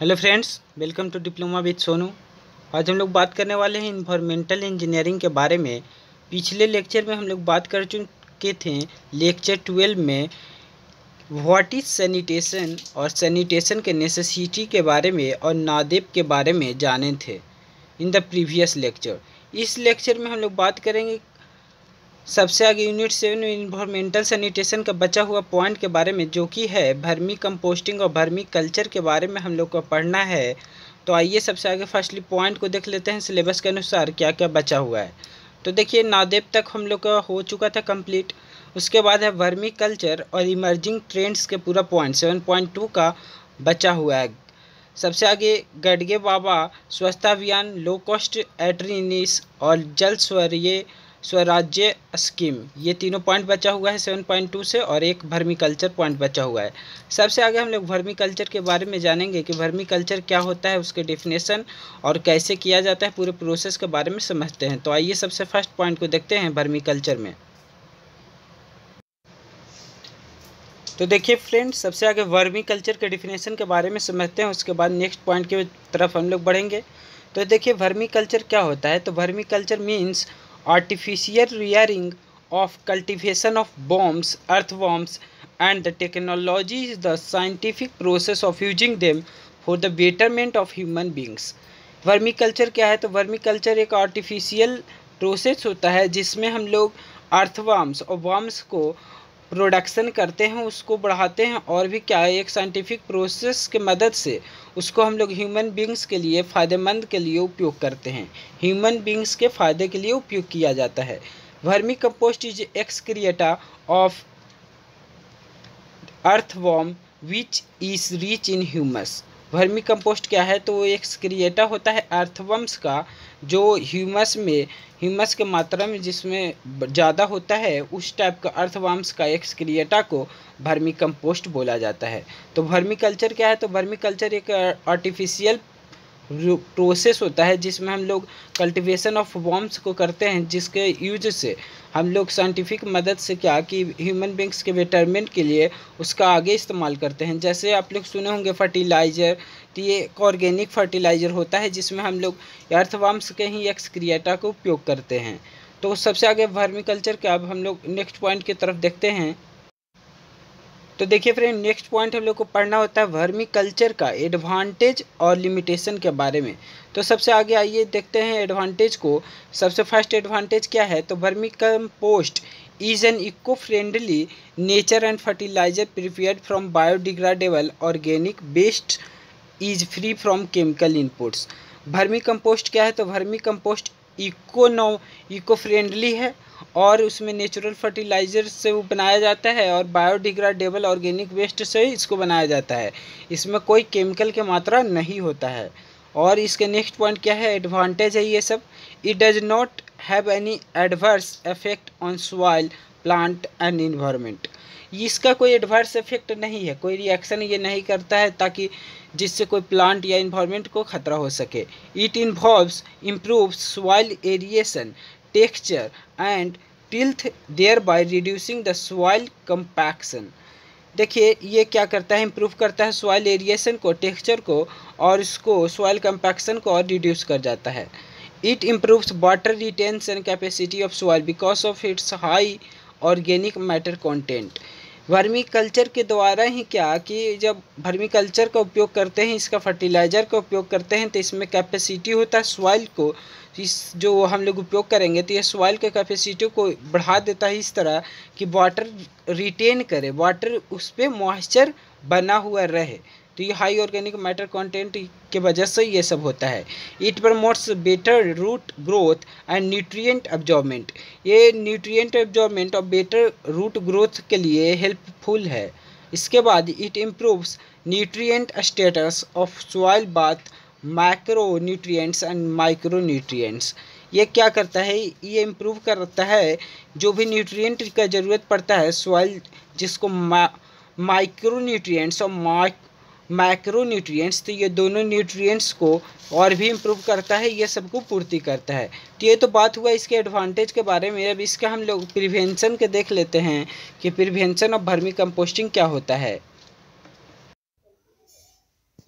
Hello friends welcome to diploma with Sonu आज हम लोग बात करने वाले हैं इन्फॉर्मेंटल इंजीनियरिंग के बारे में पिछले लेक्चर में हम लोग बात कर चुके थे लेक्चर ट्वेल्व में व्हाट इज़ सैनिटेशन और सैनिटेशन के नेसेसिटी के बारे में और नादेब के बारे में जाने थे इन द प्रीवियस लेक्चर इस लेक्चर में हम लोग बात करेंगे सबसे आगे यूनिट सेवन में इन्वायरमेंटल सैनिटेशन का बचा हुआ पॉइंट के बारे में जो कि है भर्मी कंपोस्टिंग और भर्मी कल्चर के बारे में हम लोग को पढ़ना है तो आइए सबसे आगे फर्स्टली पॉइंट को देख लेते हैं सिलेबस के अनुसार क्या क्या बचा हुआ है तो देखिए नादेब तक हम लोग का हो चुका था कंप्लीट उसके बाद है वर्मी कल्चर और इमर्जिंग ट्रेंड्स के पूरा पॉइंट सेवन पॉइंट टू का बचा हुआ है सबसे आगे गडगे बाबा स्वच्छता अभियान लो कॉस्ट एट्रीनिस और जल स्वर्य स्वराज्य स्कीम ये तीनों पॉइंट बचा हुआ है सेवन पॉइंट टू से और एक भर्मी कल्चर पॉइंट बचा हुआ है सबसे आगे हम लोग भर्मी कल्चर के बारे में जानेंगे कि भर्मी कल्चर क्या होता है उसके डिफिनेशन और कैसे किया जाता है पूरे प्रोसेस के बारे में समझते हैं तो आइए सबसे फर्स्ट पॉइंट को देखते हैं भर्मी कल्चर में तो देखिए फ्रेंड्स सबसे आगे वर्मी कल्चर के डिफिनेशन के बारे में समझते हैं उसके बाद नेक्स्ट पॉइंट की तरफ हम लोग बढ़ेंगे तो देखिए वर्मी कल्चर क्या होता है तो vermiculture means artificial rearing of cultivation of bombs earthworms and the technology is the scientific process of using them for the betterment of human beings vermiculture क्या है तो वर्मी कल्चर एक artificial process होता है जिसमें हम लोग अर्थवाम्स और वाम्स को प्रोडक्शन करते हैं उसको बढ़ाते हैं और भी क्या है एक साइंटिफिक प्रोसेस के मदद से उसको हम लोग ह्यूमन बींग्स के लिए फ़ायदेमंद के लिए उपयोग करते हैं ह्यूमन बींग्स के फ़ायदे के लिए उपयोग किया जाता है vermicompost is excreta of earthworm which is rich in humus vermicompost क्या है तो वो एक क्रिएटर होता है अर्थवम्स का जो ह्यूमस में ह्यूमस के मात्रा में जिसमें ज़्यादा होता है उस टाइप का अर्थवाम्स का एक क्रिएटा को वर्मी कंपोस्ट बोला जाता है तो वर्मी कल्चर क्या है तो वर्मी कल्चर एक आर्टिफिशियल प्रोसेस होता है जिसमें हम लोग कल्टिवेशन ऑफ वॉम्स को करते हैं जिसके यूज से हम लोग साइंटिफिक मदद से क्या कि ह्यूमन बींग्स के बेटरमेंट के लिए उसका आगे इस्तेमाल करते हैं जैसे आप लोग सुने होंगे फर्टिलाइज़र तो ये एक ऑर्गेनिक फर्टिलाइज़र होता है जिसमें हम लोग अर्थवाम्स के ही एक्सक्रिएटा का उपयोग करते हैं तो सबसे आगे वर्मी कल्चर के अब हम लोग नेक्स्ट पॉइंट की तरफ देखते हैं तो देखिए फ्रेंड नेक्स्ट पॉइंट हम लोग को पढ़ना होता है वर्मी कल्चर का एडवांटेज और लिमिटेशन के बारे में तो सबसे आगे आइए देखते हैं एडवांटेज को सबसे फर्स्ट एडवांटेज क्या है तो vermicompost is an eco friendly nature and fertiliser prepare from biodegradable organic best is free from chemical inputs vermicompost क्या है तो vermicompost eco no eco friendly है और उसमें नेचुरल फर्टिलाइजर से वो बनाया जाता है और बायोडिग्रेडेबल ऑर्गेनिक वेस्ट से इसको बनाया जाता है इसमें कोई केमिकल की के मात्रा नहीं होता है और इसके नेक्स्ट पॉइंट क्या है एडवांटेज है ये सब it does not have any adverse effect on soil plant and environment इसका कोई एडवर्स इफेक्ट नहीं है कोई रिएक्शन ये नहीं करता है ताकि जिससे कोई प्लांट या इन्वायरमेंट को खतरा हो सके it involves improve soil aeration texture and tilth thereby reducing the soil compaction देखिए ये क्या करता है इम्प्रूव करता है सॉइल एरिएशन को टेक्सचर को और इसको सॉइल कंपैक्शन को और रिड्यूस कर जाता है it improves water retention capacity of soil because of its high organic matter content vermiculture के द्वारा ही क्या कि जब वर्मी कल्चर का उपयोग करते हैं इसका फर्टिलाइज़र का उपयोग करते हैं तो इसमें कैपेसिटी होता है सॉइल को इस जो हम लोग उपयोग करेंगे तो ये सॉइल के कैपेसिटी को बढ़ा देता है इस तरह कि वाटर रिटेन करे वाटर उस पर मॉइस्चर बना हुआ रहे तो ये हाई ऑर्गेनिक मैटर कंटेंट के वजह से ये सब होता है it promotes better root growth and nutrient absorbment ये न्यूट्रिएंट एब्जॉर्बमेंट और बेटर रूट ग्रोथ के लिए हेल्पफुल है इसके बाद it improves nutrient status of soil both micro nutrients and micro nutrients ये क्या करता है ये इम्प्रूव करता है जो भी न्यूट्रिएंट का ज़रूरत पड़ता है सॉइल जिसको माइक्रो न्यूट्रियट्स और माइक माइक्रो न्यूट्रियट्स तो ये दोनों न्यूट्रियट्स को और भी इम्प्रूव करता है ये सबको पूर्ति करता है तो ये तो बात हुआ इसके एडवांटेज के बारे में अब इसका हम लोग प्रिवेंशन के देख लेते हैं कि प्रिवेंशन ऑफ भर्मी कंपोस्टिंग क्या होता है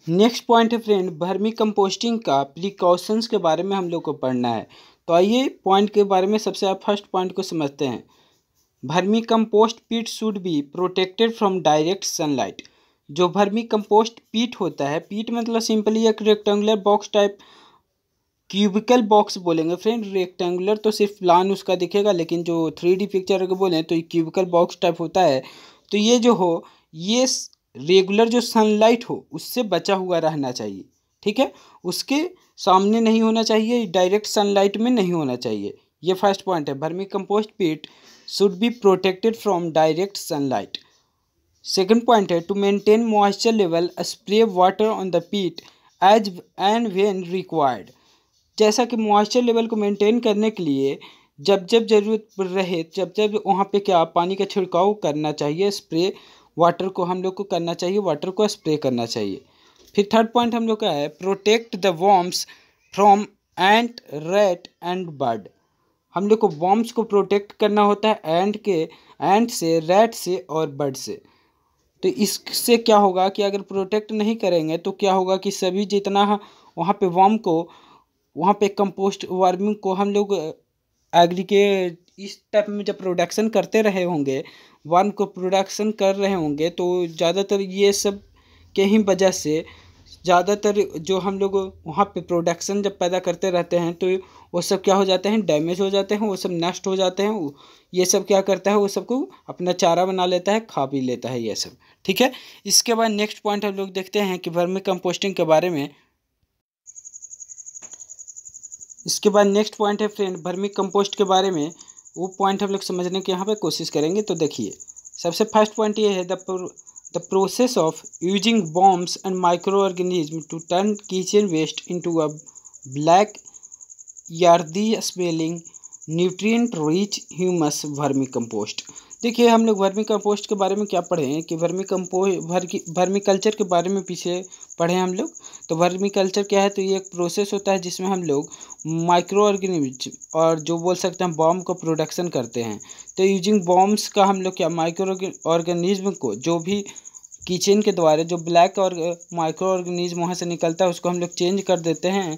नेक्स्ट पॉइंट है फ्रेंड भर्मी कंपोस्टिंग का प्रिकॉशंस के बारे में हम लोग को पढ़ना है तो आइए पॉइंट के बारे में सबसे आप फर्स्ट पॉइंट को समझते हैं vermicompost pit should be protected from direct sunlight जो भर्मी कंपोस्ट पीट होता है पीट मतलब सिंपली एक rectangular box type cubical box बोलेंगे फ्रेंड रेक्टेंगुलर तो सिर्फ लान उसका दिखेगा लेकिन जो थ्री डी पिक्चर अगर बोलें तो ये क्यूबिकल बॉक्स टाइप होता है तो ये जो हो ये रेगुलर जो सनलाइट हो उससे बचा हुआ रहना चाहिए ठीक है उसके सामने नहीं होना चाहिए डायरेक्ट सनलाइट में नहीं होना चाहिए ये फर्स्ट पॉइंट है vermicompost pit should be protected from direct sunlight Second point है eh, to maintain moisture level spray water on the पीट as and when required जैसा कि मॉइस्चर लेवल को मेंटेन करने के लिए जब जब ज़रूरत रहे जब जब वहाँ पे क्या पानी का छिड़काव करना चाहिए स्प्रे वाटर को हम लोग को करना चाहिए वाटर को स्प्रे करना चाहिए फिर थर्ड पॉइंट हम लोग का है protect the worms from ant rat and bird हम लोग को वॉम्स को प्रोटेक्ट करना होता है एंट के एंट से रेट से और बर्ड से तो इससे क्या होगा कि अगर प्रोटेक्ट नहीं करेंगे तो क्या होगा कि सभी जितना वहाँ पे वार्म को वहाँ पे कंपोस्ट वार्मिंग को हम लोग एग्री के इस टाइप में जब प्रोडक्शन करते रहे होंगे वार्म को प्रोडक्शन कर रहे होंगे तो ज़्यादातर ये सब के ही वजह से ज़्यादातर जो हम लोग वहाँ पे प्रोडक्शन जब पैदा करते रहते हैं तो वो सब क्या हो जाते हैं डैमेज हो जाते हैं वो सब नष्ट हो जाते हैं ये सब क्या करता है वो सबको अपना चारा बना लेता है खा भी लेता है ये सब ठीक है इसके बाद नेक्स्ट पॉइंट हम लोग देखते हैं कि वर्मी कंपोस्टिंग के बारे में इसके बाद नेक्स्ट पॉइंट है फ्रेंड वर्मी कंपोस्ट के बारे में वो पॉइंट हम लोग समझने की यहाँ पर कोशिश करेंगे तो देखिए सबसे फर्स्ट पॉइंट ये है the The process of using bombs and microorganisms to turn kitchen waste into a black yardy smelling nutrient rich humus vermicompost देखिए हम लोग वर्मी कंपोस्ट के बारे में क्या पढ़े हैं कि वर्मी कम्पो वर्मी कल्चर के बारे में पीछे पढ़े हम लोग तो वर्मी कल्चर क्या है तो ये एक प्रोसेस होता है जिसमें हम लोग माइक्रो ऑर्गेनिज और जो बोल सकते हैं बॉम्ब का प्रोडक्शन करते हैं तो यूजिंग बॉम्ब्स का हम लोग क्या माइक्रो ऑर्गेनिज्म को जो भी किचन के द्वारा जो ब्लैक और माइक्रो ऑर्गेनिज्म वहाँ से निकलता है उसको हम लोग चेंज कर देते हैं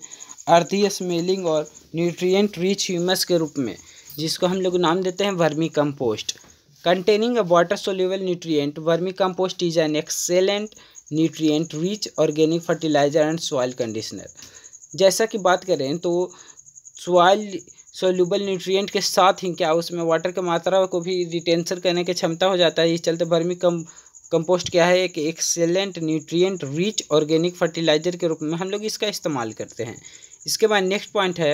अर्थी स्मेलिंग और न्यूट्रिएंट रिच ह्यूमस के रूप में जिसको हम लोग नाम देते हैं vermicompost a water soluble soluble vermi vermicompost is an excellent nutrient rich organic fertiliser and soil conditioner जैसा कि बात करें तो सॉइल सोल्यूबल न्यूट्रिएंट के साथ ही क्या उसमें वाटर की मात्रा को भी रिटेंसर करने की क्षमता हो जाता है इस चलते वर्मी कम कंपोस्ट क्या है एक excellent nutrient rich organic fertiliser के रूप में हम लोग इसका इस्तेमाल करते हैं इसके बाद नेक्स्ट पॉइंट है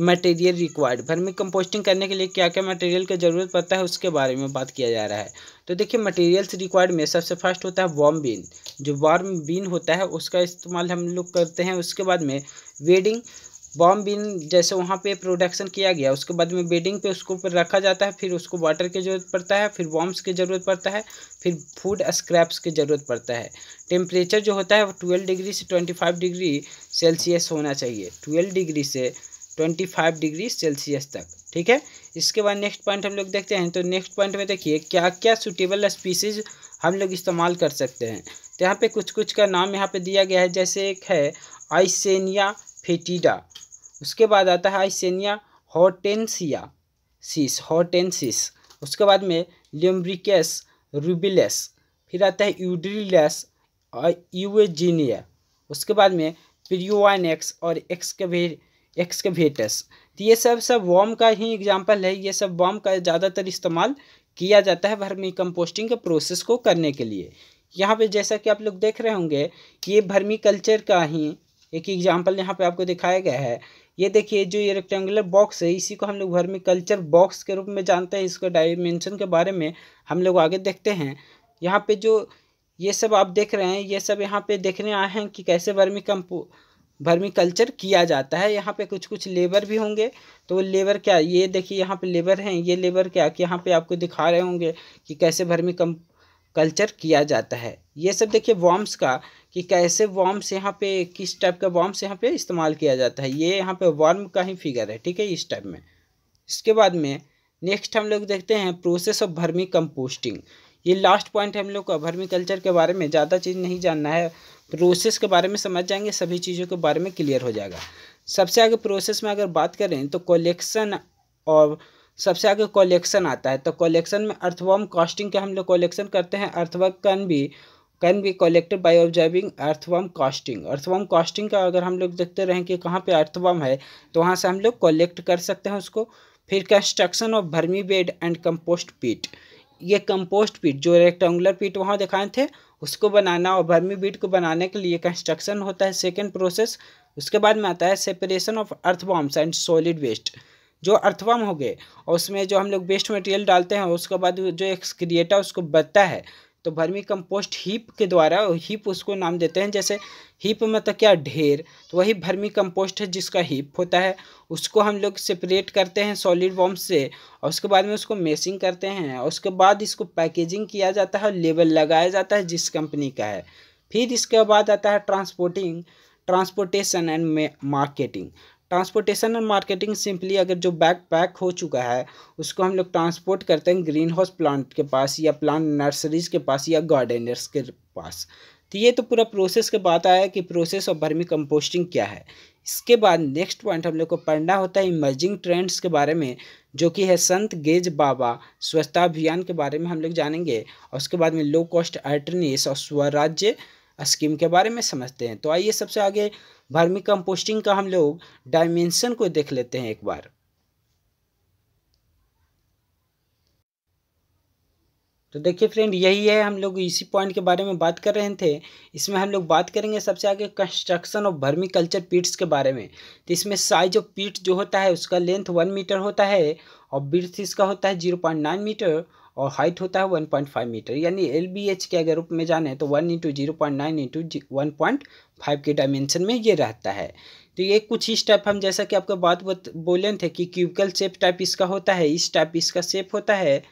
मटेरियल रिक्वायर्ड वर्मी कंपोस्टिंग करने के लिए क्या क्या मटेरियल की ज़रूरत पड़ता है उसके बारे में बात किया जा रहा है तो देखिए मटेरियल्स रिक्वायर्ड में सबसे फर्स्ट होता है वार्म बीन जो वार्म बीन होता है उसका इस्तेमाल हम लोग करते हैं उसके बाद में वेडिंग बॉम बीन जैसे वहाँ पे प्रोडक्शन किया गया उसके बाद में बेडिंग पे उसको ऊपर रखा जाता है फिर उसको वाटर की ज़रूरत पड़ता है फिर वॉम्स की ज़रूरत पड़ता है फिर फूड स्क्रैप्स की ज़रूरत पड़ता है टेम्परेचर जो होता है वो ट्वेल्व डिग्री से ट्वेंटी फाइव डिग्री सेल्सियस होना चाहिए ट्वेल्व डिग्री से ट्वेंटी फाइव डिग्री सेल्सियस तक ठीक है इसके बाद नेक्स्ट पॉइंट हम लोग देखते हैं तो नेक्स्ट पॉइंट में देखिए क्या क्या सूटेबल स्पीसीज हम लोग इस्तेमाल कर सकते हैं तो यहाँ पे कुछ कुछ का नाम यहाँ पे दिया गया है जैसे एक है आइसेनिया फेटिडा उसके बाद आता है आइसेनिया हॉटेंसिया सीस हॉटेंसिस उसके बाद में लिम्ब्रिकस रूबिलस फिर आता है यूड्रिलस और यूएजीनिया उसके बाद में प्रियोवाइनेक्स और एक्सकेवेट एक्सकेवेटर्स तो ये सब सब वॉम का ही एग्जाम्पल है ये सब वॉम का ज़्यादातर इस्तेमाल किया जाता है भर्मी कंपोस्टिंग के प्रोसेस को करने के लिए यहाँ पे जैसा कि आप लोग देख रहे होंगे ये भर्मी कल्चर का ही एक एग्जाम्पल यहाँ पे आपको दिखाया गया है ये देखिए जो ये रेक्टेंगुलर बॉक्स है इसी को हम लोग भर्मी कल्चर बॉक्स के रूप में जानते हैं इसके डायमेंशन के बारे में हम लोग आगे देखते हैं यहाँ पे जो ये सब आप देख रहे हैं ये सब यहाँ पे देखने आए हैं कि कैसे वर्मी कंपो वर्मी कल्चर किया जाता है यहाँ पे कुछ कुछ लेबर भी होंगे तो लेबर क्या ये देखिए यहाँ पे लेबर हैं ये लेबर क्या कि यहाँ पे आपको दिखा रहे होंगे कि कैसे वर्मी कम कल्चर किया जाता है ये सब देखिए वॉम्स का कि कैसे वॉम्स यहाँ पे किस टाइप का वॉम्स यहाँ पे इस्तेमाल किया जाता है ये यहाँ पे वॉर्म का ही फिगर है ठीक है इस टाइप में इसके बाद में नेक्स्ट हम लोग देखते हैं प्रोसेस ऑफ भर्मी कंपोस्टिंग ये लास्ट पॉइंट हम लोग का भर्मी कल्चर के बारे में ज़्यादा चीज़ नहीं जानना है प्रोसेस के बारे में समझ जाएंगे सभी चीज़ों के बारे में क्लियर हो जाएगा सबसे आगे प्रोसेस में अगर बात करें तो कलेक्शन और सबसे आगे कलेक्शन आता है तो कलेक्शन में अर्थवर्म कास्टिंग का हम लोग कलेक्शन करते हैं अर्थवर्क कन be can be collected by observing earthworm casting earthworm casting का अगर हम लोग देखते रहें कि कहाँ पे अर्थवर्म है तो वहाँ से हम लोग कलेक्ट कर सकते हैं उसको फिर construction of vermi bed and compost pit ये कंपोस्ट पीट जो रेक्टेंगुलर पीट वहाँ दिखाए थे उसको बनाना और बर्मी बीट को बनाने के लिए कंस्ट्रक्शन होता है सेकेंड प्रोसेस उसके बाद में आता है separation of earthworms and solid waste जो अर्थबॉम हो गए और उसमें जो हम लोग वेस्ट मटेरियल डालते हैं उसके बाद जो एक्सक्रिएटा उसको बचता है तो भर्मी कंपोस्ट हीप के द्वारा हीप उसको नाम देते हैं जैसे हीप तो मतलब क्या ढेर तो वही भर्मी कंपोस्ट है जिसका हीप होता है उसको हम लोग सेपरेट करते हैं सॉलिड वॉम से और उसके बाद में उसको मेसिंग करते हैं और उसके बाद इसको पैकेजिंग किया जाता है और लेबल लगाया जाता है जिस कंपनी का है फिर इसके बाद आता है transporting transportation and marketing transportation and marketing simply अगर जो बैग पैक हो चुका है उसको हम लोग ट्रांसपोर्ट करते हैं ग्रीन हाउस प्लांट के पास या प्लांट नर्सरीज के पास या गार्डनर्स के पास तो ये तो पूरा प्रोसेस के बाद आया कि प्रोसेस ऑफ भर्मी कंपोस्टिंग क्या है इसके बाद नेक्स्ट पॉइंट हम लोग को पढ़ना होता है इमर्जिंग ट्रेंड्स के बारे में जो कि है संत गेज बाबा स्वच्छता अभियान के बारे में हम लोग जानेंगे और उसके बाद में लो कॉस्ट अल्टरनेस और स्वराज्य स्कीम के बारे में समझते हैं तो आइए सबसे आगे वर्मी कंपोस्टिंग का हम लोग डायमेंशन को देख लेते हैं एक बार तो देखिए फ्रेंड यही है हम लोग इसी पॉइंट के बारे में बात कर रहे थे इसमें हम लोग बात करेंगे सबसे आगे construction of vermiculture pits के बारे में तो इसमें साइज ऑफ पीट जो होता है उसका लेंथ वन मीटर होता है और ब्रथ इसका होता है जीरो पॉइंट नाइन मीटर और हाइट होता है वन पॉइंट फाइव मीटर यानी एल बी एच के अगर रूप में जाने तो one into zero point nine into one point five के डायमेंशन में ये रहता है तो ये कुछ इस टाइप हम जैसा कि आपको बात बोले थे कि क्यूबिकल शेप टाइप इसका होता है इस टाइप इसका शेप होता है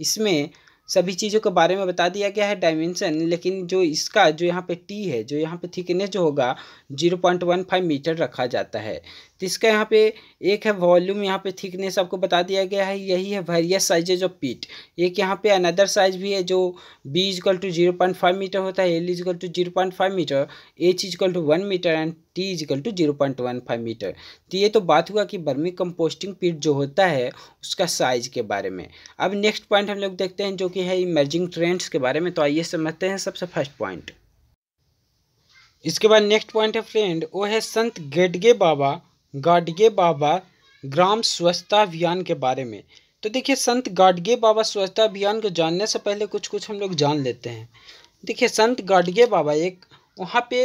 इसमें सभी चीज़ों के बारे में बता दिया गया है डायमेंशन लेकिन जो इसका जो यहाँ पे टी है जो यहाँ पे थिकनेस जो होगा zero point one five metre रखा जाता है तो इसका यहाँ पे एक है वॉल्यूम यहाँ पे थिकनेस आपको बता दिया गया है यही है वेरियस साइजेज ऑफ पीट एक यहाँ पे अनदर साइज भी है जो B is equal to zero point five metre होता है L is equal to zero point five metre H is equal to one metre and T is equal to zero point one five metre तो ये तो बात हुआ कि बर्मी कंपोस्टिंग पीट जो होता है उसका साइज के बारे में अब नेक्स्ट पॉइंट हम लोग देखते हैं जो कि है इमर्जिंग ट्रेंड्स के बारे में तो आइए समझते हैं सबसे फर्स्ट पॉइंट इसके बाद नेक्स्ट पॉइंट है फ्रेंड वो है संत गेडगे बाबा गाडगे बाबा ग्राम स्वच्छता अभियान के बारे में तो देखिए संत गाडगे बाबा स्वच्छता अभियान को जानने से पहले कुछ कुछ हम लोग जान लेते हैं देखिए संत गाडगे बाबा एक वहाँ पे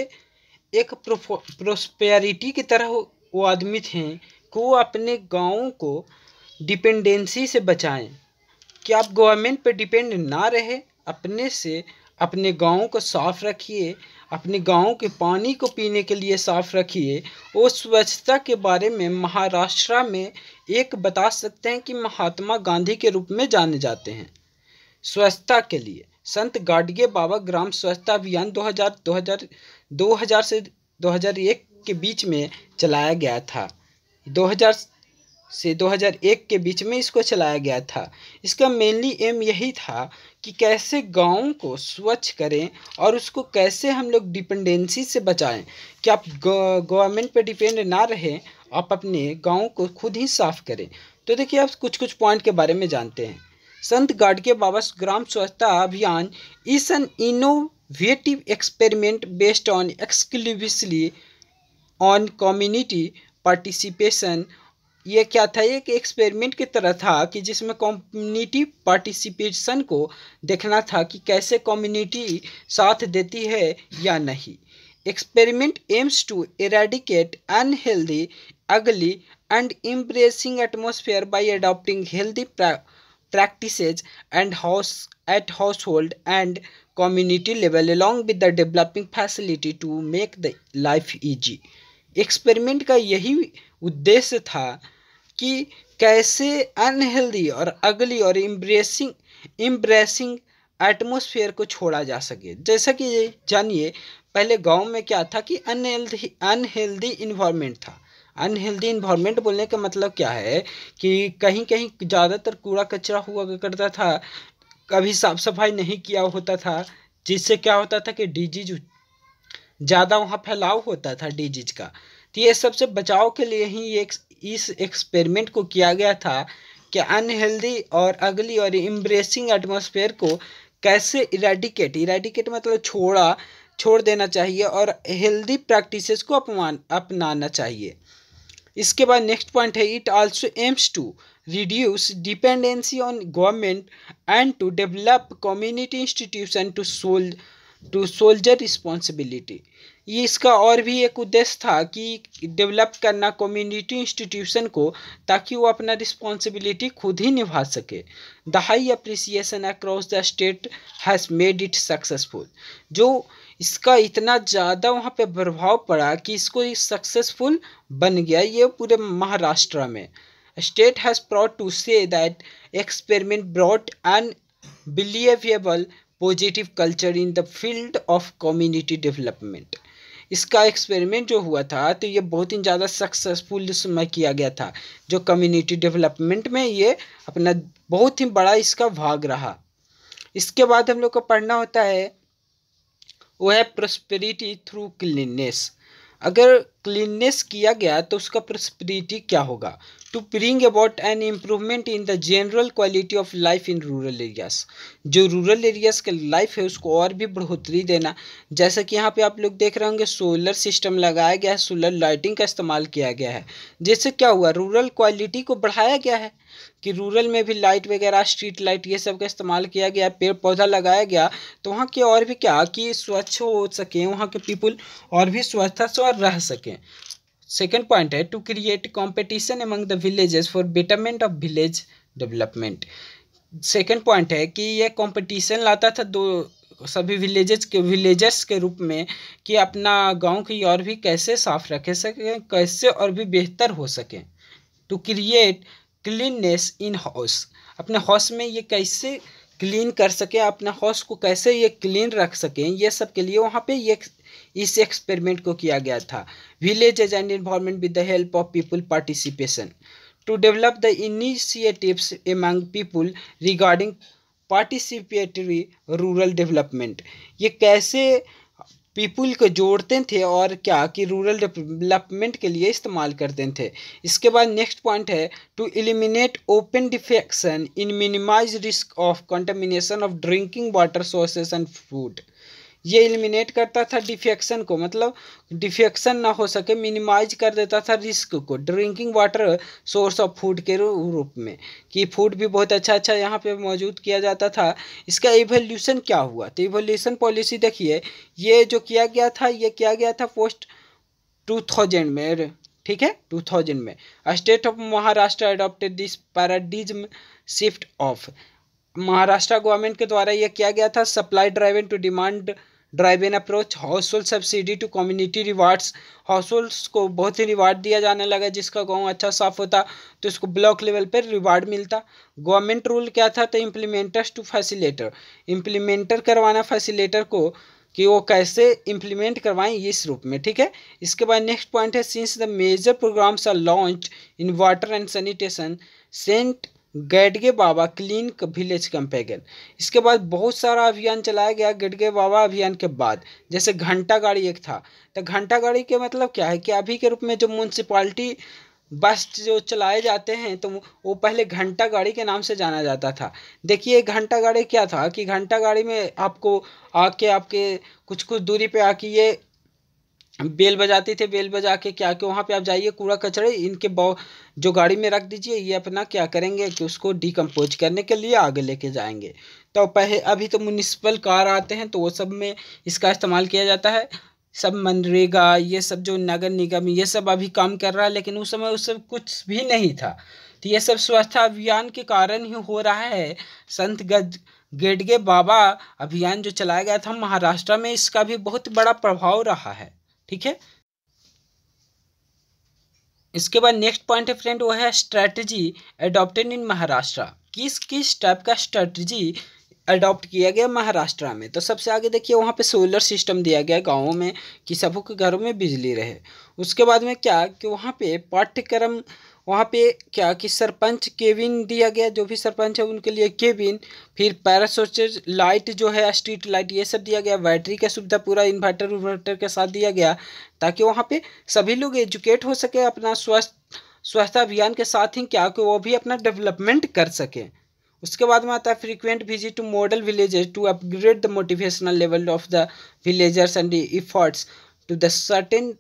एक प्रोस्पेरिटी की तरह वो आदमी थे कि वो अपने गाँव को डिपेंडेंसी से बचाएं कि आप गवर्नमेंट पे डिपेंड ना रहे अपने से अपने गाँव को साफ रखिए अपने गाँव के पानी को पीने के लिए साफ रखिए और स्वच्छता के बारे में महाराष्ट्र में एक बता सकते हैं कि महात्मा गांधी के रूप में जाने जाते हैं स्वच्छता के लिए संत गाडगे बाबा ग्राम स्वच्छता अभियान 2000 2000 हज़ार से 2001 के बीच में चलाया गया था 2000 से 2001 के बीच में इसको चलाया गया था इसका मेनली एम यही था कि कैसे गाँव को स्वच्छ करें और उसको कैसे हम लोग डिपेंडेंसी से बचाएं कि आप गवर्नमेंट पे डिपेंड ना रहें आप अपने गाँव को खुद ही साफ करें तो देखिए आप कुछ कुछ पॉइंट के बारे में जानते हैं संत गाड़ के बाबा ग्राम Swachhata Abhiyan is an innovative experiment based on exclusively on community participation ये क्या था एक एक्सपेरिमेंट की तरह था कि जिसमें कम्युनिटी पार्टिसिपेशन को देखना था कि कैसे कम्युनिटी साथ देती है या नहीं experiment aims to eradicate unhealthy ugly and impressing atmosphere by adopting healthy practice and house at household and community level along with the developing facility to make the life easy experiment का यही उद्देश्य था कि कैसे unhealthy और अगली और embracing embracing atmosphere को छोड़ा जा सके जैसा कि जानिए पहले गांव में क्या था कि अनहेल्दी अनहेल्दी इन्वायरमेंट था अनहेल्दी इन्वायरमेंट बोलने का मतलब क्या है कि कहीं कहीं ज़्यादातर कूड़ा कचरा हुआ करता था कभी साफ सफाई नहीं किया होता था जिससे क्या होता था कि डिजीज ज़्यादा वहाँ फैलाव होता था डिजीज का तो ये सबसे बचाव के लिए ही ये इस एक्सपेरिमेंट को किया गया था कि अनहेल्दी और अगली और इम्ब्रेसिंग एटमोसफेयर को कैसे इरेडिकेट इरेडिकेट मतलब छोड़ा छोड़ देना चाहिए और हेल्दी प्रैक्टिसेस को अपमान अपनाना चाहिए इसके बाद नेक्स्ट पॉइंट है it also aims to reduce dependency on government and to develop community institution to soul to shoulder responsibility ये इसका और भी एक उद्देश्य था कि डेवलप करना कम्युनिटी इंस्टीट्यूशन को ताकि वो अपना रिस्पॉन्सिबिलिटी खुद ही निभा सके the high appreciation across the state has made it successful जो इसका इतना ज़्यादा वहाँ पे प्रभाव पड़ा कि इसको सक्सेसफुल बन गया ये पूरे महाराष्ट्र में state has proud to say that experiment broad and believable positive culture in the field of community development इसका एक्सपेरिमेंट जो हुआ था तो ये बहुत ही ज़्यादा सक्सेसफुल उस किया गया था जो कम्युनिटी डेवलपमेंट में ये अपना बहुत ही बड़ा इसका भाग रहा इसके बाद हम लोग को पढ़ना होता है वो है प्रोस्पेरिटी थ्रू क्लीननेस अगर क्लीननेस किया गया तो उसका प्रोस्पेरिटी क्या होगा to bring about an improvement in the general quality of life in rural areas जो रूरल एरियाज़ के लाइफ है उसको और भी बढ़ोतरी देना जैसा कि यहाँ पे आप लोग देख रहे होंगे सोलर सिस्टम लगाया गया है सोलर लाइटिंग का इस्तेमाल किया गया है जिससे क्या हुआ रूरल क्वालिटी को बढ़ाया गया है कि रूरल में भी लाइट वगैरह स्ट्रीट लाइट ये सब का इस्तेमाल किया गया पेड़ पौधा लगाया गया तो वहाँ के और भी क्या कि स्वच्छ हो सकें वहाँ के पीपुल और भी स्वच्छता से और रह सकें सेकेंड पॉइंट है to create competition among the villages for betterment of village development second point है कि यह कॉम्पिटिशन लाता था दो सभी विलेजेस के विलेजर्स के रूप में कि अपना गांव की और भी कैसे साफ रखे सकें कैसे और भी बेहतर हो सकें to create cleanness in house अपने हाउस में ये कैसे क्लीन कर सकें अपने हाउस को कैसे ये क्लीन रख सकें ये सब के लिए वहाँ पे ये इस एक्सपेरिमेंट को किया गया था age and environment with the help of people participation to develop the initiatives among people regarding participatory rural development ये कैसे पीपुल को जोड़ते थे और क्या कि रूरल डेवलपमेंट के लिए इस्तेमाल करते थे इसके बाद नेक्स्ट पॉइंट है to eliminate open defecation in minimize risk of contamination of drinking water sources and food ये इलिमिनेट करता था डिफेक्शन को मतलब डिफेक्शन ना हो सके मिनिमाइज कर देता था रिस्क को drinking water source of food के रूप में कि फूड भी बहुत अच्छा अच्छा यहाँ पे मौजूद किया जाता था इसका इवोल्यूशन क्या हुआ तो इवोल्यूशन पॉलिसी देखिए ये जो किया गया था ये किया गया था पोस्ट टू थाउजेंड में ठीक है 2000 में state of Maharashtra adopted this paradigm shift of Maharashtra government के द्वारा यह किया गया था supply driving to demand drive an approach household subsidy to community rewards households को बहुत ही रिवार्ड दिया जाने लगा जिसका गाँव अच्छा साफ होता तो उसको ब्लॉक लेवल पर रिवार्ड मिलता गवर्नमेंट रूल क्या था तो इम्प्लीमेंटर्स टू फैसिलेटर इम्प्लीमेंटर करवाना फैसिलेटर को कि वो कैसे इम्प्लीमेंट करवाएं इस रूप में ठीक है इसके बाद नेक्स्ट पॉइंट है since the major programmes are launch in water and sanitation Sant Gadge Baba clean village campaign इसके बाद बहुत सारा अभियान चलाया गया गेडगे बाबा अभियान के बाद जैसे घंटा गाड़ी एक था तो घंटा गाड़ी के मतलब क्या है कि अभी के रूप में जो म्यूनसिपाल्टी बस जो चलाए जाते हैं तो वो पहले घंटा गाड़ी के नाम से जाना जाता था देखिए घंटा गाड़ी क्या था कि घंटा गाड़ी में आपको आके आपके कुछ कुछ दूरी पे आके ये बेल बजाते थे बेल बजा के क्या कि वहाँ पे आप जाइए कूड़ा कचड़े इनके बॉ जो गाड़ी में रख दीजिए ये अपना क्या करेंगे कि उसको डिकम्पोज करने के लिए आगे लेके जाएंगे तो पहले अभी तो म्यूनिसिपल कार आते हैं तो वो सब में इसका इस्तेमाल किया जाता है सब मनरेगा ये सब जो नगर निगम ये सब अभी काम कर रहा है लेकिन उस समय उस सब कुछ भी नहीं था तो ये सब स्वच्छता अभियान के कारण ही हो रहा है संत गज गेडगे बाबा अभियान जो चलाया गया था महाराष्ट्र में इसका भी बहुत बड़ा प्रभाव रहा है ठीक है इसके बाद नेक्स्ट पॉइंट है फ्रेंड वो है स्ट्रेटजी एडॉप्टेड इन महाराष्ट्र किस किस टाइप का स्ट्रैटेजी अडॉप्ट किया गया महाराष्ट्र में तो सबसे आगे देखिए वहाँ पे सोलर सिस्टम दिया गया गाँवों में कि सबों के घरों में बिजली रहे उसके बाद में क्या कि वहाँ पे पाठ्यक्रम वहाँ पे क्या कि सरपंच केविन दिया गया जो भी सरपंच है उनके लिए केविन फिर पैरासोचर लाइट जो है स्ट्रीट लाइट ये सब दिया गया बैटरी का सुविधा पूरा इन्वर्टर उन्वर्टर के साथ दिया गया ताकि वहाँ पे सभी लोग एजुकेट हो सके अपना स्वस्थ स्वच्छता अभियान के साथ ही क्या कि वो भी अपना डेवलपमेंट कर सकें उसके बाद में आता है frequent visit to model villages to upgrade the motivational level of the villagers and efforts to the certain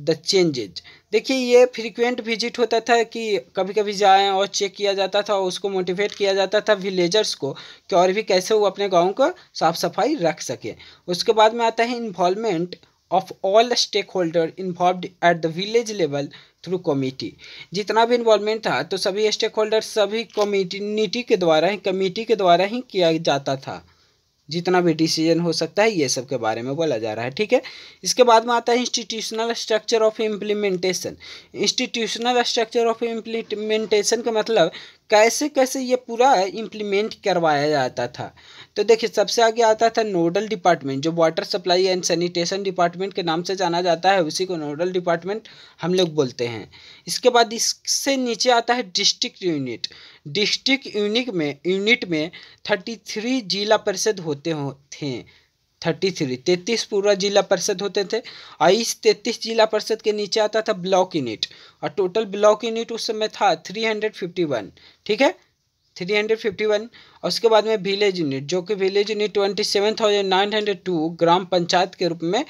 the changes देखिए ये फ्रिक्वेंट विजिट होता था कि कभी कभी जाएं और चेक किया जाता था और उसको मोटिवेट किया जाता था विलेजर्स को कि और भी कैसे वो अपने गांव को साफ सफाई रख सके उसके बाद में आता है involvement of all stakeholder involve at the village level through committee जितना भी इन्वॉल्वमेंट था तो सभी स्टेक होल्डर सभी कम्युनिटी के द्वारा ही कमेटी के द्वारा ही किया जाता था जितना भी डिसीजन हो सकता है ये सब के बारे में बोला जा रहा है ठीक है इसके बाद में आता है institutional structure of implementation institutional structure of implementation का मतलब कैसे कैसे ये पूरा इम्प्लीमेंट करवाया जाता था तो देखिए सबसे आगे आता था नोडल डिपार्टमेंट जो water supply and sanitation department के नाम से जाना जाता है उसी को नोडल डिपार्टमेंट हम लोग बोलते हैं इसके बाद इससे नीचे आता है डिस्ट्रिक्ट यूनिट डिस्ट्रिक्ट यूनिट में यूनिट में थर्टी थ्री जिला परिषद होते हो थे थर्टी थ्री तैतीस पूरा जिला परिषद होते थे और इस तैतीस जिला परिषद के नीचे आता था ब्लॉक यूनिट और टोटल ब्लॉक यूनिट उस समय था थ्री हंड्रेड फिफ्टी वन ठीक है थ्री हंड्रेड फिफ्टी वन और उसके बाद में विलेज यूनिट जो कि village unit twenty seven thousand nine hundred two gram panchayat के रूप में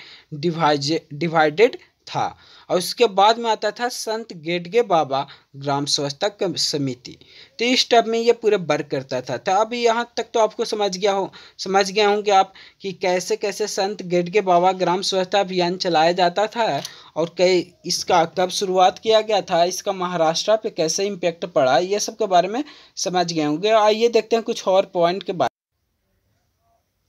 डिवाइज डिवाइडेड था और उसके बाद में आता था संत गेडगे बाबा ग्राम स्वच्छता समिति तो इस टाइप में ये पूरे वर्क करता था तो अब यहाँ तक तो आपको समझ गया हो समझ गया होंगे आप कि कैसे कैसे संत गेडगे बाबा ग्राम स्वच्छता अभियान चलाया जाता था और कई इसका कब शुरुआत किया गया था इसका महाराष्ट्र पे कैसे इम्पेक्ट पड़ा ये सब के बारे में समझ गए होंगे आइए देखते हैं कुछ और पॉइंट के बारे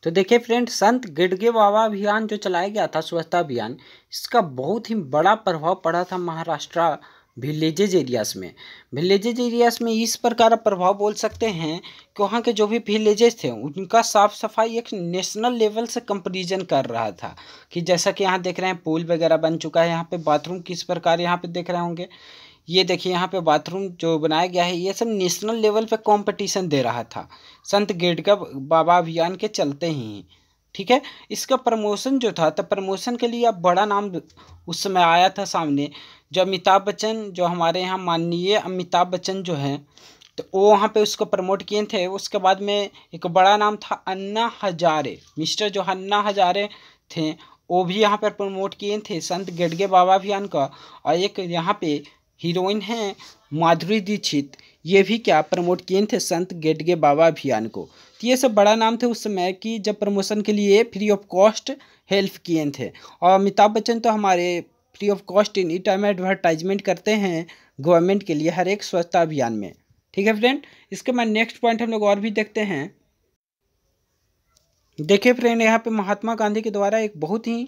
तो देखिए फ्रेंड संत गिडगे बाबा अभियान जो चलाया गया था स्वच्छता अभियान इसका बहुत ही बड़ा प्रभाव पड़ा था महाराष्ट्र विलेजेज एरियाज में विलेजेज एरियाज में इस प्रकार प्रभाव बोल सकते हैं कि वहाँ के जो भी विलेजेस थे उनका साफ सफाई एक नेशनल लेवल से कंपेरिजन कर रहा था कि जैसा कि यहाँ देख रहे हैं पुल वगैरह बन चुका है यहाँ पे बाथरूम किस प्रकार यहाँ पे देख रहे होंगे ये देखिए यहाँ पे बाथरूम जो बनाया गया है ये सब नेशनल लेवल पे कंपटीशन दे रहा था संत गेट का बाबा अभियान के चलते ही ठीक है इसका प्रमोशन जो था तो प्रमोशन के लिए अब बड़ा नाम उस समय आया था सामने जो अमिताभ बच्चन जो हमारे यहाँ माननीय अमिताभ बच्चन जो हैं तो वो वहाँ पे उसको प्रमोट किए थे उसके बाद में एक बड़ा नाम था अन्ना हजारे मिस्टर जो अन्ना हजारे थे वो भी यहाँ पर प्रमोट किए थे संत गेडगे बाबा अभियान का और एक यहाँ पे हीरोइन हैं माधुरी दीक्षित ये भी क्या प्रमोट किए थे संत गेटगे बाबा अभियान को तो ये सब बड़ा नाम थे उस समय कि जब प्रमोशन के लिए फ्री ऑफ कॉस्ट हेल्प किए थे और अमिताभ बच्चन तो हमारे free of cost in time advertisement करते हैं गवर्नमेंट के लिए हर एक स्वच्छता अभियान में ठीक है फ्रेंड इसके बाद नेक्स्ट पॉइंट हम लोग और भी देखते हैं देखिए फ्रेंड यहाँ पे महात्मा गांधी के द्वारा एक बहुत ही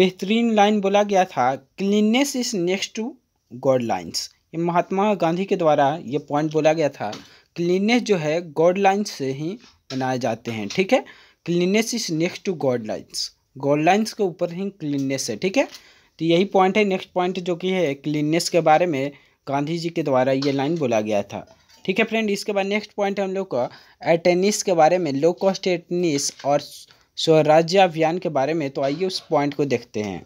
बेहतरीन लाइन बोला गया था cleanness is next to god lines ये महात्मा गांधी के द्वारा ये पॉइंट बोला गया था क्लीननेस जो है गॉड लाइन्स से ही बनाए जाते हैं ठीक है cleanness is next to god lines god lines के ऊपर ही क्लीननेस है ठीक है तो यही पॉइंट है नेक्स्ट पॉइंट जो कि है क्लीननेस के बारे में गांधी जी के द्वारा ये लाइन बोला गया था ठीक है फ्रेंड इसके बाद नेक्स्ट पॉइंट हम लोग का एटेनिस के बारे में लो कॉस्ट एटेनिस और स्वराज्य अभियान के बारे में तो आइए उस पॉइंट को देखते हैं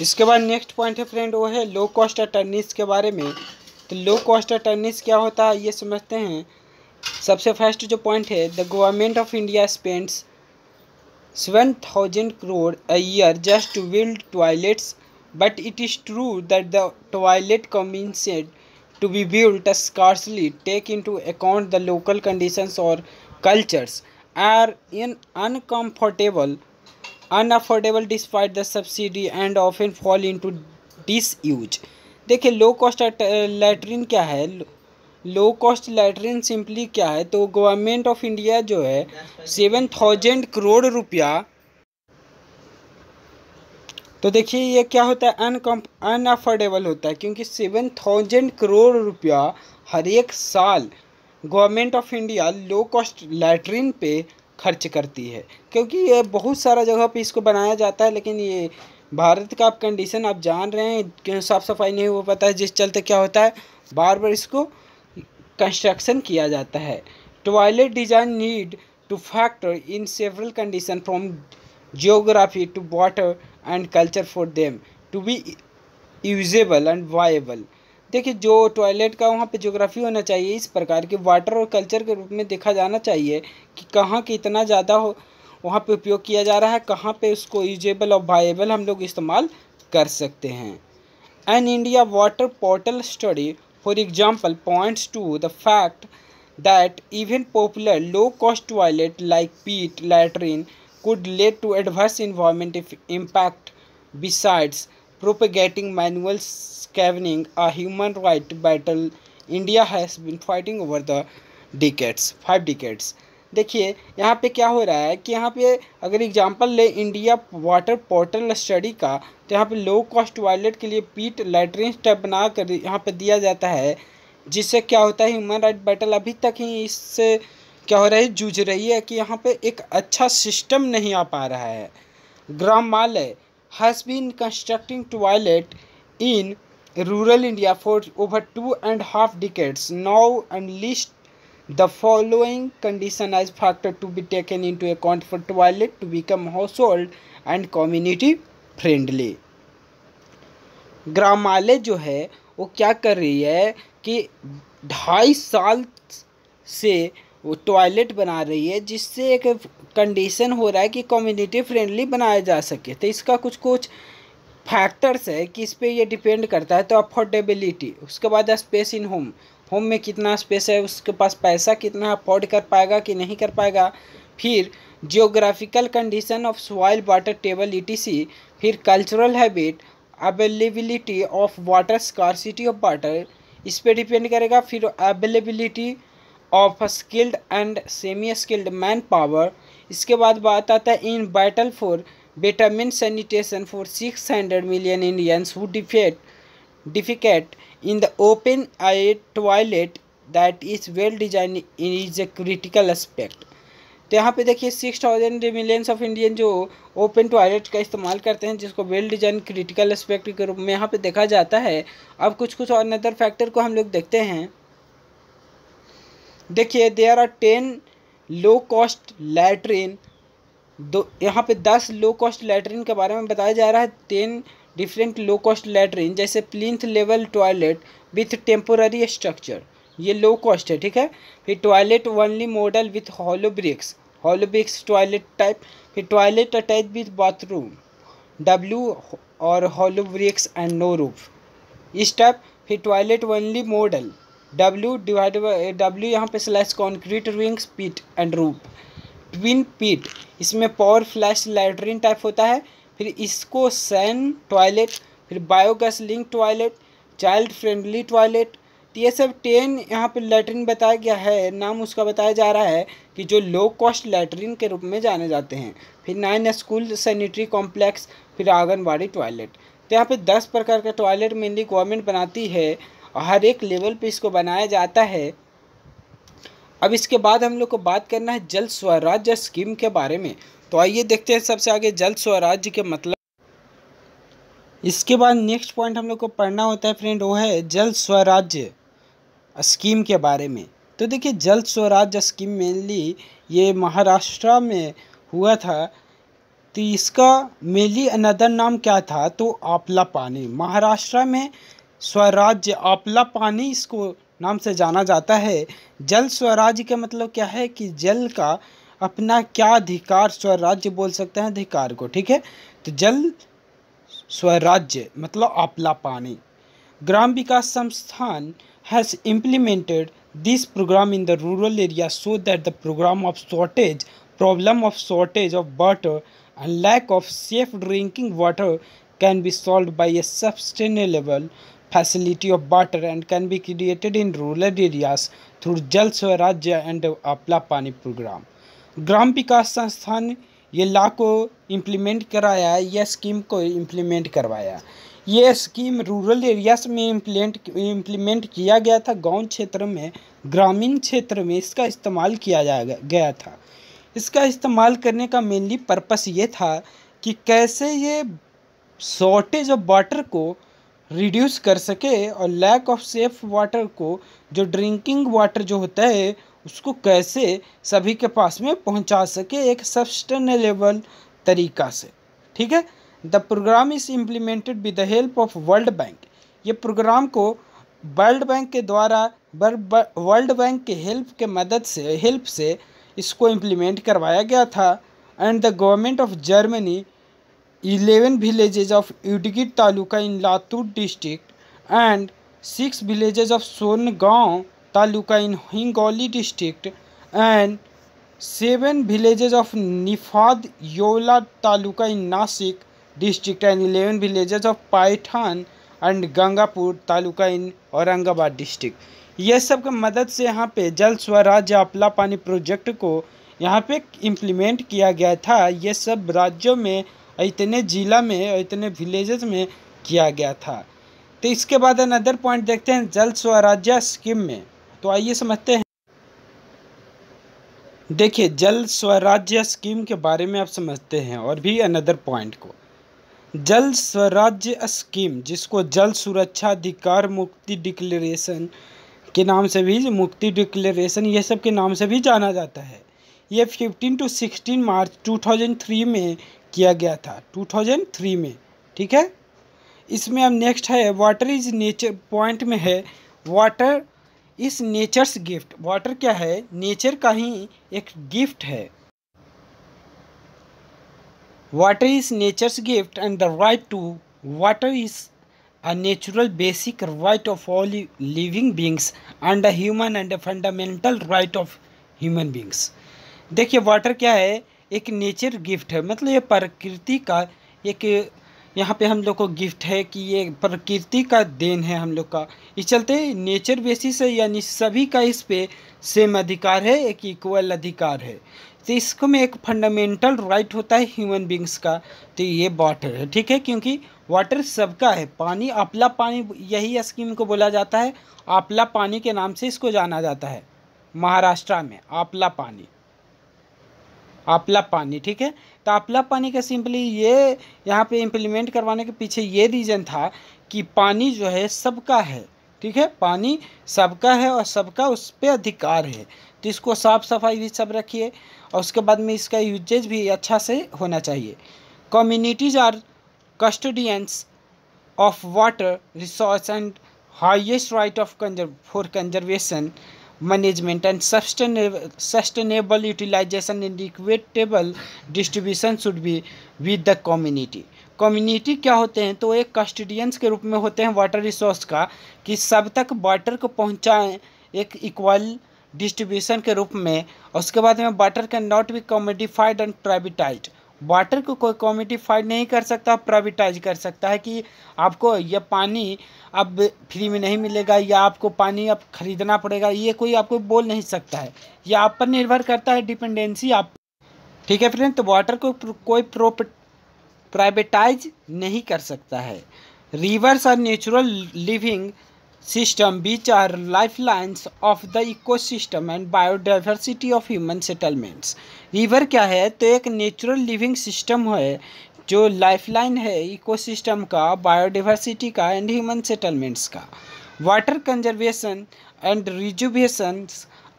इसके बाद नेक्स्ट पॉइंट है फ्रेंड वो है लो कॉस्ट अटर्नीस के बारे में तो लो कॉस्ट अटर्नीस क्या होता है ये समझते हैं सबसे फर्स्ट जो पॉइंट है the government of India spends seven thousand crore a year just to build toilets but it is true that the toilet commissioned to be build scarcely take into account the local conditions और cultures are in uncomfortable unaffordable despite the subsidy and often fall into disuse देखिए low cost latrine क्या है लो cost latrine simply क्या है तो government of India जो है seven thousand crore रुपया तो देखिए ये क्या होता है अनकम अनअफोर्डेबल होता है क्योंकि सेवन थाउजेंड करोड़ रुपया हर एक साल government of India low cost latrine पे खर्च करती है क्योंकि ये बहुत सारा जगह पे इसको बनाया जाता है लेकिन ये भारत का आप कंडीशन आप जान रहे हैं क्यों साफ़ सफाई नहीं हो पाता है जिस चलते क्या होता है बार बार इसको कंस्ट्रक्शन किया जाता है toilet design need to factor in several condition from geography to water and culture for them to be usable and viable देखिए जो टॉयलेट का वहाँ पे ज्योग्राफी होना चाहिए इस प्रकार के वाटर और कल्चर के रूप में देखा जाना चाहिए कि कहाँ कितना ज़्यादा हो वहाँ पे उपयोग किया जा रहा है कहाँ पे उसको यूजेबल और वायबल हम लोग इस्तेमाल कर सकते हैं an India water portal study for example points to the fact that even popular low cost toilet like pit latrine could lead to adverse environment impact besides propagating manual scavenging a human right battle India has been fighting over the decades, five decades. देखिए यहाँ पे क्या हो रहा है कि यहाँ पे अगर एग्जांपल ले इंडिया वाटर पोर्टल स्टडी का तो यहाँ पे लो कॉस्ट टॉयलेट के लिए पीट लेटरिन स्टेप बना कर यहाँ पे दिया जाता है जिससे क्या होता है ह्यूमन राइट बैटल अभी तक ही इससे क्या हो रहा है जूझ रही है कि यहाँ पे एक अच्छा सिस्टम नहीं आ पा रहा है Gramalaya has been constructing toilet in rural India for over two and a half decades. Now enlist the following condition as factor to be taken into account for toilet to become household and community friendly Gramalaya जो है वो क्या कर रही है कि ढाई साल से टॉयलेट बना रही है जिससे एक कंडीशन हो रहा है कि कम्युनिटी फ्रेंडली बनाया जा सके तो इसका कुछ कुछ फैक्टर्स है कि इस पर यह डिपेंड करता है तो अफोर्डेबिलिटी उसके बाद स्पेस इन होम होम में कितना स्पेस है उसके पास पैसा कितना अफोर्ड कर पाएगा कि नहीं कर पाएगा फिर geographical condition of soil water table ई फिर cultural habit availability of water scarcity of water इस पर डिपेंड करेगा फिर availability of skilled and semi skilled man power इसके बाद बात आता है in battle for vitamin sanitation for six hundred million Indians who defeat defecate in the open I toilet that is well design in is a critical aspect तो यहाँ पे देखिए six thousand millions of Indian जो open toilet का इस्तेमाल करते हैं जिसको वेल डिजाइन क्रिटिकल एस्पेक्ट के रूप में यहाँ पे देखा जाता है अब कुछ कुछ और नदर फैक्टर को हम लोग देखते हैं देखिए there are ten low cost latrine दो यहाँ पे दस लो कॉस्ट लैटरिन के बारे में बताया जा रहा है ten different low cost latrine जैसे plinth level toilet with temporary structure ये लो कॉस्ट है ठीक है फिर toilet only model with hollow bricks hollow bricks toilet type फिर toilet attach with bathroom W और hollow bricks and no roof इस type फिर toilet only model W divide by W यहाँ पे slash concrete rings pit and rope twin pit इसमें power flash latrine type होता है फिर इसको सैन टॉयलेट फिर biogas link toilet child friendly toilet ये सब टेन यहाँ पे लेटरिन बताया गया है नाम उसका बताया जा रहा है कि जो लो कॉस्ट लेटरिन के रूप में जाने जाते हैं फिर नाइन स्कूल सैनिटरी कॉम्प्लेक्स फिर आंगनबाड़ी टॉयलेट तो यहाँ पे दस प्रकार का टॉयलेट मेनली गवर्नमेंट बनाती है हर एक लेवल पे इसको बनाया जाता है अब इसके बाद हम लोग को बात करना है जल स्वराज्य स्कीम के बारे में तो आइए देखते हैं सबसे आगे जल स्वराज्य के मतलब इसके बाद नेक्स्ट पॉइंट हम लोग को पढ़ना होता है फ्रेंड वो है जल स्वराज्य स्कीम के बारे में तो देखिए जल स्वराज्य स्कीम मेनली ये महाराष्ट्र में हुआ था तो इसका मेनली अनदर नाम क्या था तो आपला पानी महाराष्ट्र में स्वराज्य आपला पानी इसको नाम से जाना जाता है जल स्वराज्य का मतलब क्या है कि जल का अपना क्या अधिकार स्वराज्य बोल सकते हैं अधिकार को ठीक है तो जल स्वराज्य मतलब आपला पानी Gram Vikas Sansthan has implemented this program in the rural area so that the program of shortage problem of shortage of water and lack of safe drinking water can be solve by a sustainable facility of water and can be created in rural areas through Jal स्वराज्य and Apla Pani program. Gram Vikas Sansthan ने ये ला को implement कराया यह scheme को implement करवाया ये scheme rural areas में इम्प्लीमेंट इम्प्लीमेंट किया गया था गांव क्षेत्र में ग्रामीण क्षेत्र में इसका इस्तेमाल किया जा गया था इसका इस्तेमाल करने का मेनली पर्पस ये था कि कैसे ये शॉर्टेज ऑफ वाटर को रिड्यूस कर सके और लैक ऑफ सेफ वाटर को जो ड्रिंकिंग वाटर जो होता है उसको कैसे सभी के पास में पहुंचा सके एक सस्टेनेबल तरीका से ठीक है the program is implemented with the help of World Bank ये प्रोग्राम को वर्ल्ड बैंक के द्वारा वर्ल्ड बैंक के हेल्प के मदद से हेल्प से इसको इम्प्लीमेंट करवाया गया था and the government of Germany 11 villages of Udgir Taluka in Latur district and 6 villages of Songaon Taluka in Hingoli district and 7 villages of Nifad Yola Taluka in Nasik district and 11 villages of Paithan and Gangapur taluka in Aurangabad district ये सब की मदद से यहाँ पे जल स्वराज्य आपला पानी प्रोजेक्ट को यहाँ पे इम्प्लीमेंट किया गया था ये सब राज्यों में इतने ज़िला में इतने विलेजेस में किया गया था तो इसके बाद अनदर पॉइंट देखते हैं जल स्वराज्य स्कीम में तो आइए समझते हैं देखिए जल स्वराज्य स्कीम के बारे में आप समझते हैं और भी अनदर पॉइंट को जल स्वराज्य स्कीम जिसको जल सुरक्षा अधिकार मुक्ति डिक्लेरेशन के नाम से भी मुक्ति डिक्लेरेशन ये सब के नाम से भी जाना जाता है ये 15 टू 16 मार्च 2003 में किया गया था 2003 में ठीक है इसमें अब नेक्स्ट है वाटर इज नेचर पॉइंट में है वाटर इस नेचर्स गिफ्ट वाटर क्या है नेचर का ही एक गिफ्ट है water is nature's gift and the right to water is a natural basic right of all living beings and a human and a fundamental right of human beings देखिए water क्या है एक nature gift है मतलब ये प्रकृति का एक यहाँ पे हम लोग को गिफ्ट है कि ये प्रकृति का देन है हम लोग का इस चलते नेचर बेसिस है यानी सभी का इस पे सेम अधिकार है एक इक्वल अधिकार है तो इसको में एक फंडामेंटल राइट होता है ह्यूमन बींग्स का तो ये वाटर है ठीक है क्योंकि वाटर सबका है पानी आपला पानी यही स्कीम को बोला जाता है आपला पानी के नाम से इसको जाना जाता है महाराष्ट्र में आपला पानी आपला पानी ठीक है तो आपला पानी का सिंपली ये यहाँ पे इम्प्लीमेंट करवाने के पीछे ये रीज़न था कि पानी जो है सबका है ठीक है पानी सबका है और सबका उस पर अधिकार है तो इसको साफ़ सफाई भी सब रखिए और उसके बाद में इसका यूजेज भी अच्छा से होना चाहिए communities are custodians of water resource and highest right of conserv for conservation management and sustainable sustainable utilization and distribution should be with the the community क्या होते हैं तो एक कस्टडियंस के रूप में होते हैं वाटर रिसोर्स का कि सब तक वाटर को पहुंचाएं एक इक्वल डिस्ट्रीब्यूशन के रूप में और उसके बाद में water can not be commodified and privatize water को कोई कॉमिटिफाइड नहीं कर सकता प्राइवेटाइज कर सकता है कि आपको यह पानी अब फ्री में नहीं मिलेगा या आपको पानी अब खरीदना पड़ेगा ये कोई आपको बोल नहीं सकता है यह आप पर निर्भर करता है डिपेंडेंसी आप ठीक है फ्रेंड तो वाटर को कोई प्राइवेटाइज नहीं कर सकता है rivers are natural living system which are lifelines of the ecosystem and biodiversity of human settlements river क्या है तो एक natural living system है जो लाइफलाइन है इकोसिस्टम का बायोडिवर्सिटी का एंड ह्यूमन सेटलमेंट्स का water conservation and rejuvenation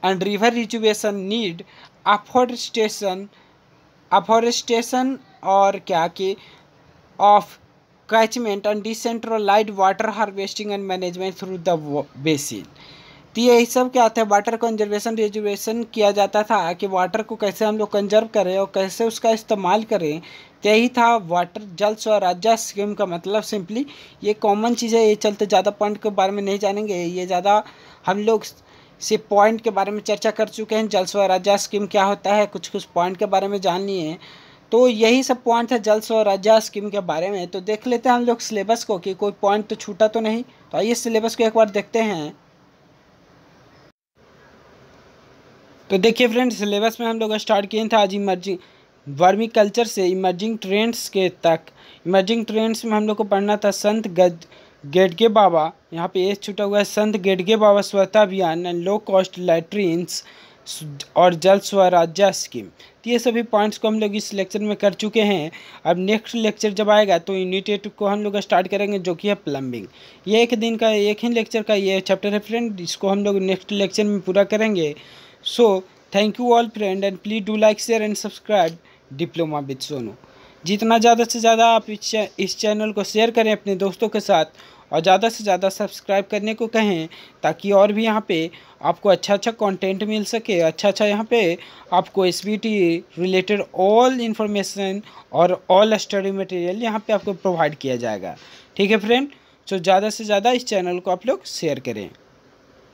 and river rejuvenation need afforestation afforestation और क्या कि of catchment and decentralized water harvesting and management through the basin तो ये सब क्या था वाटर कंजर्वेशन रिजर्वेशन किया जाता था कि वाटर को कैसे हम लोग कंजर्व करें और कैसे उसका इस्तेमाल करें तो यही था वाटर जल स्वराज्य स्कीम का मतलब सिंपली ये कॉमन चीज़ है ये चलते ज़्यादा पॉइंट के बारे में नहीं जानेंगे ये ज़्यादा हम लोग से पॉइंट के बारे में चर्चा कर चुके हैं जल स्वराज्य स्कीम क्या होता है कुछ कुछ पॉइंट के बारे में जान लिए हैं तो यही सब पॉइंट है जल और राज्य स्कीम के बारे में तो देख लेते हैं हम लोग सिलेबस को कि कोई पॉइंट तो छूटा तो नहीं तो आइए सिलेबस को एक बार देखते हैं तो देखिए फ्रेंड सिलेबस में हम लोग स्टार्ट किए थे आज इमर्जिंग वर्मी कल्चर से इमर्जिंग ट्रेंड्स के तक इमर्जिंग ट्रेंड्स में हम लोग को पढ़ना था संत गज गेडगे बाबा यहाँ पे एज छूटा हुआ है संत गेडगे बाबा स्वच्छता अभियान एंड लो कॉस्ट लैट्रीन्स और जल स्वराज्य स्कीम तो ये सभी पॉइंट्स को हम लोग इस लेक्चर में कर चुके हैं अब नेक्स्ट लेक्चर जब आएगा तो यूनिट एट को हम लोग स्टार्ट करेंगे जो कि है प्लम्बिंग ये एक दिन का एक ही लेक्चर का ये चैप्टर है फ्रेंड इसको हम लोग नेक्स्ट लेक्चर में पूरा करेंगे so thank you all friend and please do like share and subscribe diploma with Sonu जितना ज़्यादा से ज़्यादा आप इस चैनल को शेयर करें अपने दोस्तों के साथ और ज़्यादा से ज़्यादा सब्सक्राइब करने को कहें ताकि और भी यहाँ पे आपको अच्छा अच्छा कंटेंट मिल सके अच्छा अच्छा यहाँ पे आपको एस रिलेटेड ऑल इन्फॉर्मेशन और ऑल स्टडी मटेरियल यहाँ पे आपको प्रोवाइड किया जाएगा ठीक है फ्रेंड तो ज़्यादा से ज़्यादा इस चैनल को आप लोग शेयर करें